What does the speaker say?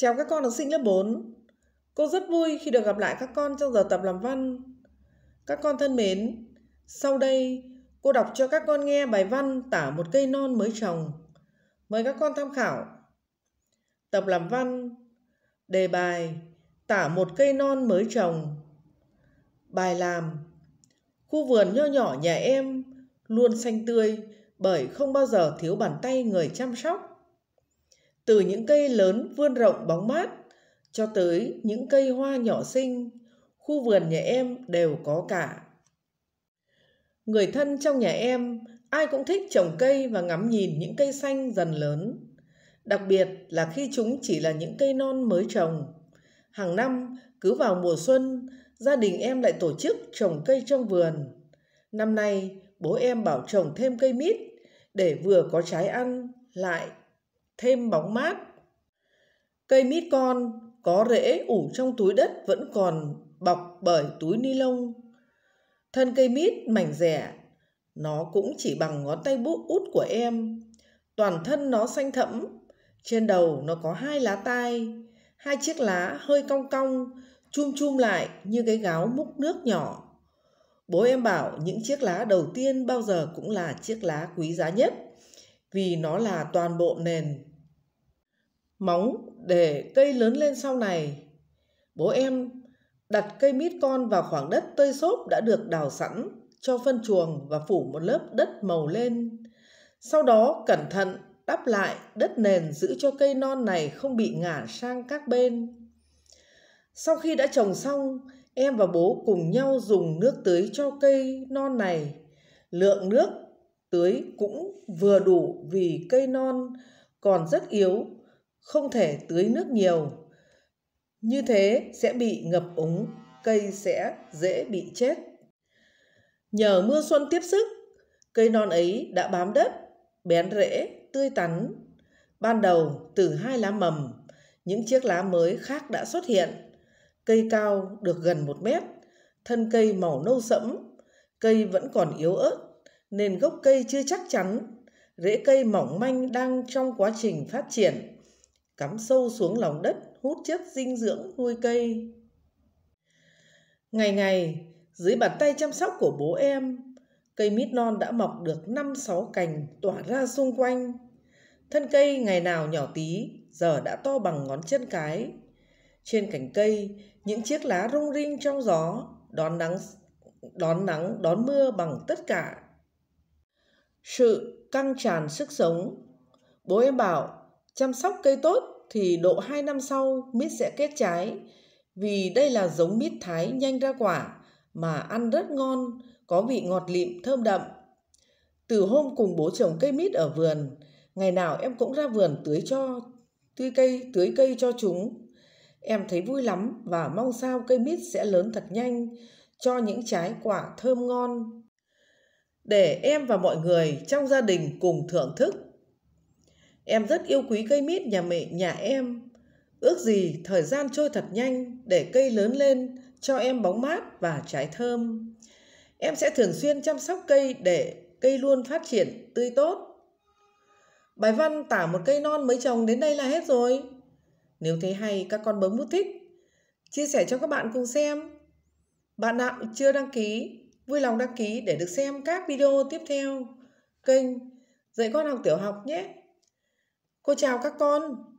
Chào các con học sinh lớp 4 Cô rất vui khi được gặp lại các con trong giờ tập làm văn Các con thân mến Sau đây cô đọc cho các con nghe bài văn tả một cây non mới trồng Mời các con tham khảo Tập làm văn Đề bài Tả một cây non mới trồng Bài làm Khu vườn nho nhỏ nhà em Luôn xanh tươi bởi không bao giờ thiếu bàn tay người chăm sóc từ những cây lớn vươn rộng bóng mát cho tới những cây hoa nhỏ xinh, khu vườn nhà em đều có cả. Người thân trong nhà em ai cũng thích trồng cây và ngắm nhìn những cây xanh dần lớn, đặc biệt là khi chúng chỉ là những cây non mới trồng. Hàng năm cứ vào mùa xuân, gia đình em lại tổ chức trồng cây trong vườn. Năm nay, bố em bảo trồng thêm cây mít để vừa có trái ăn lại thêm bóng mát. Cây mít con có rễ ủ trong túi đất vẫn còn bọc bởi túi ni lông. Thân cây mít mảnh rẻ, nó cũng chỉ bằng ngón tay bút út của em. Toàn thân nó xanh thẫm, trên đầu nó có hai lá tai, hai chiếc lá hơi cong cong, chum chum lại như cái gáo múc nước nhỏ. Bố em bảo những chiếc lá đầu tiên bao giờ cũng là chiếc lá quý giá nhất vì nó là toàn bộ nền móng để cây lớn lên sau này. Bố em đặt cây mít con vào khoảng đất tơi xốp đã được đào sẵn, cho phân chuồng và phủ một lớp đất màu lên. Sau đó cẩn thận đắp lại đất nền giữ cho cây non này không bị ngả sang các bên. Sau khi đã trồng xong, em và bố cùng nhau dùng nước tưới cho cây non này. Lượng nước tưới cũng vừa đủ vì cây non còn rất yếu không thể tưới nước nhiều. Như thế sẽ bị ngập úng, cây sẽ dễ bị chết. Nhờ mưa xuân tiếp sức, cây non ấy đã bám đất, bén rễ, tươi tắn. Ban đầu từ hai lá mầm, những chiếc lá mới khác đã xuất hiện. Cây cao được gần một mét, thân cây màu nâu sẫm, cây vẫn còn yếu ớt nên gốc cây chưa chắc chắn, rễ cây mỏng manh đang trong quá trình phát triển cắm sâu xuống lòng đất hút chất dinh dưỡng nuôi cây. Ngày ngày, dưới bàn tay chăm sóc của bố em, cây mít non đã mọc được 5-6 cành tỏa ra xung quanh. Thân cây ngày nào nhỏ tí, giờ đã to bằng ngón chân cái. Trên cành cây, những chiếc lá rung rinh trong gió, đón nắng, đón nắng, đón mưa bằng tất cả. Sự căng tràn sức sống. Bố em bảo, chăm sóc cây tốt thì độ 2 năm sau mít sẽ kết trái vì đây là giống mít thái nhanh ra quả mà ăn rất ngon, có vị ngọt lịm thơm đậm. Từ hôm cùng bố trồng cây mít ở vườn, ngày nào em cũng ra vườn tưới cho tưới cây tưới cây cho chúng. Em thấy vui lắm và mong sao cây mít sẽ lớn thật nhanh cho những trái quả thơm ngon để em và mọi người trong gia đình cùng thưởng thức Em rất yêu quý cây mít nhà mẹ nhà em. Ước gì thời gian trôi thật nhanh để cây lớn lên cho em bóng mát và trái thơm. Em sẽ thường xuyên chăm sóc cây để cây luôn phát triển tươi tốt. Bài văn tả một cây non mới trồng đến đây là hết rồi. Nếu thấy hay các con bấm nút thích, chia sẻ cho các bạn cùng xem. Bạn nào chưa đăng ký, vui lòng đăng ký để được xem các video tiếp theo kênh Dạy con học tiểu học nhé cô chào các con